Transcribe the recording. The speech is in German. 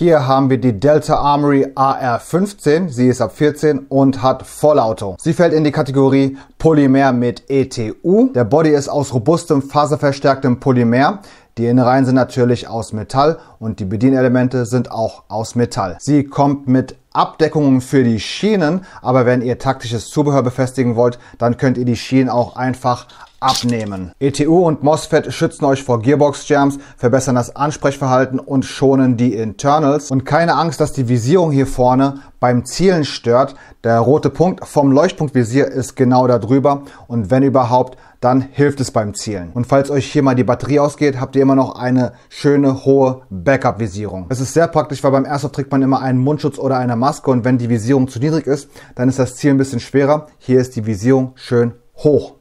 Hier haben wir die Delta Armory AR15. Sie ist ab 14 und hat Vollauto. Sie fällt in die Kategorie Polymer mit ETU. Der Body ist aus robustem, faserverstärktem Polymer. Die Innereien sind natürlich aus Metall und die Bedienelemente sind auch aus Metall. Sie kommt mit Abdeckungen für die Schienen, aber wenn ihr taktisches Zubehör befestigen wollt, dann könnt ihr die Schienen auch einfach abnehmen. ETU und MOSFET schützen euch vor Gearbox-Jams, verbessern das Ansprechverhalten und schonen die Internals. Und keine Angst, dass die Visierung hier vorne beim Zielen stört. Der rote Punkt vom Leuchtpunktvisier ist genau da drüber und wenn überhaupt, dann hilft es beim Zielen. Und falls euch hier mal die Batterie ausgeht, habt ihr immer noch eine schöne hohe Backup-Visierung. Es ist sehr praktisch, weil beim Airsoft trägt man immer einen Mundschutz oder eine Maske und wenn die Visierung zu niedrig ist, dann ist das Ziel ein bisschen schwerer. Hier ist die Visierung schön hoch.